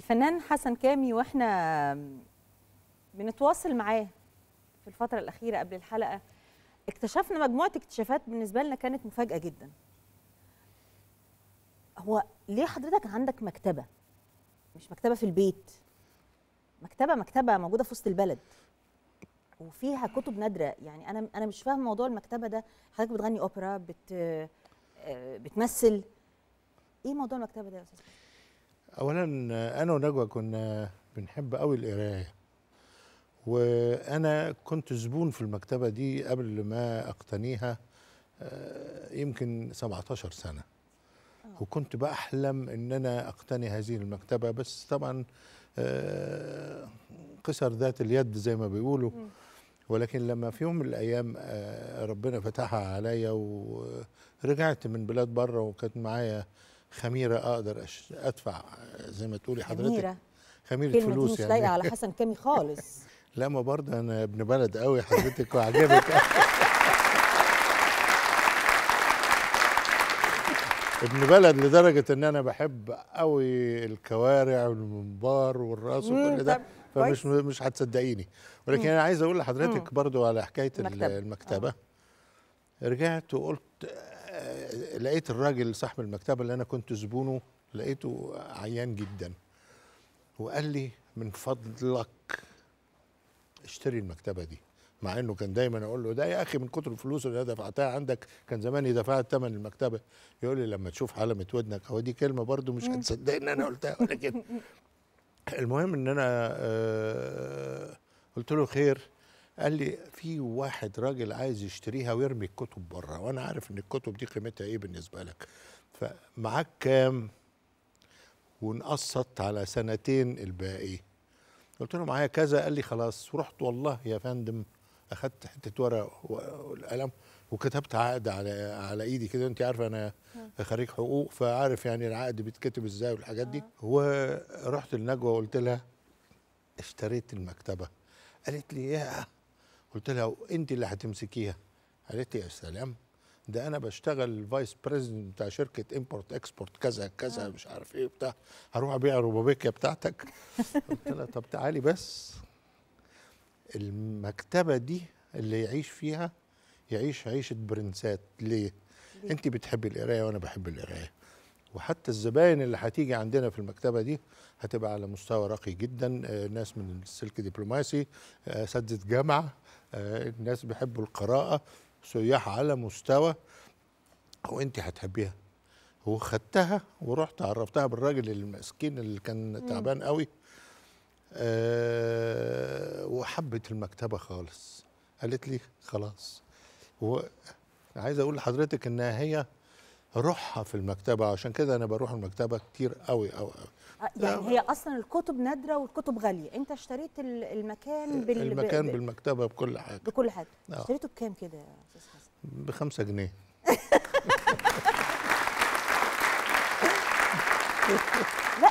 الفنان حسن كامي واحنا بنتواصل معاه في الفترة الأخيرة قبل الحلقة اكتشفنا مجموعة اكتشافات بالنسبة لنا كانت مفاجأة جدا هو ليه حضرتك عندك مكتبة مش مكتبة في البيت مكتبة مكتبة موجودة في وسط البلد وفيها كتب نادرة يعني أنا أنا مش فاهمة موضوع المكتبة ده حضرتك بتغني أوبرا بت آه، بتمثل إيه موضوع المكتبة ده يا أستاذ اولا انا ونجوى كنا بنحب قوي القرايه وانا كنت زبون في المكتبه دي قبل ما اقتنيها آه، يمكن 17 سنه آه. وكنت بحلم ان انا اقتني هذه المكتبه بس طبعا آه، قصر ذات اليد زي ما بيقولوا ولكن لما في يوم من الايام ربنا فتحها عليا ورجعت من بلاد بره وكانت معايا خميره اقدر ادفع زي ما تقولي حضرتك خميره خميره فلوس مش يعني لايقه على حسن كامي خالص لا ما برضه انا ابن بلد قوي حضرتك وعجبك ابن بلد لدرجه ان انا بحب قوي الكوارع والمنبار والراس وكل ده فمش مش هتصدقيني ولكن انا عايز اقول لحضرتك برضو على حكايه المكتبه, المكتبة. آه. رجعت وقلت آه، لقيت الراجل صاحب المكتبه اللي انا كنت زبونه لقيته عيان جدا وقال لي من فضلك اشتري المكتبه دي مع انه كان دايما اقول له ده يا اخي من كتر الفلوس اللي انا دفعتها عندك كان زماني دفعت ثمن المكتبه يقول لي لما تشوف علامه ودنك هو دي كلمه برضو مش هتصدق ان انا قلتها ولا كده المهم ان انا آه قلت له خير قال لي في واحد راجل عايز يشتريها ويرمي الكتب بره وانا عارف ان الكتب دي قيمتها ايه بالنسبه لك فمعاك كام ونقسط على سنتين الباقي قلت له معايا كذا قال لي خلاص ورحت والله يا فندم اخدت حته ورقه والقلم وكتبت عقد على على ايدي كده انت عارفه انا اه. خريج حقوق فعارف يعني العقد بيتكتب ازاي والحاجات دي اه. ورحت لنجوى وقلت لها اشتريت المكتبه قالت لي يا قلت لها انت اللي هتمسكيها قالت لي يا سلام ده انا بشتغل فايس بريزنت بتاع شركه امبورت اكسبورت كذا كذا آه. مش عارف ايه بتاع هروح ابيع الروبابيكيا بتاعتك قلت لها طب تعالي بس المكتبه دي اللي يعيش فيها يعيش عيشه برنسات ليه؟ انت بتحبي القرايه وانا بحب القرايه وحتى الزباين اللي هتيجي عندنا في المكتبه دي هتبقى على مستوى راقي جدا آه، ناس من السلك دبلوماسي اساتذه جامعه الناس آه، بيحبوا القراءه سياح على مستوى انت هتحبيها وخدتها ورحت عرفتها بالراجل المسكين اللي كان تعبان قوي أه وحبت المكتبه خالص قالت لي خلاص وعايز اقول لحضرتك انها هي روحها في المكتبه عشان كده انا بروح المكتبه كتير قوي قوي قوي آه، يعني هي اصلا الكتب نادره والكتب غاليه انت اشتريت المكان بال... المكان بالمكتبه بكل حاجه بكل حاجه أوه. اشتريته بكام كده يا استاذ حسن بخمسة جنيه لا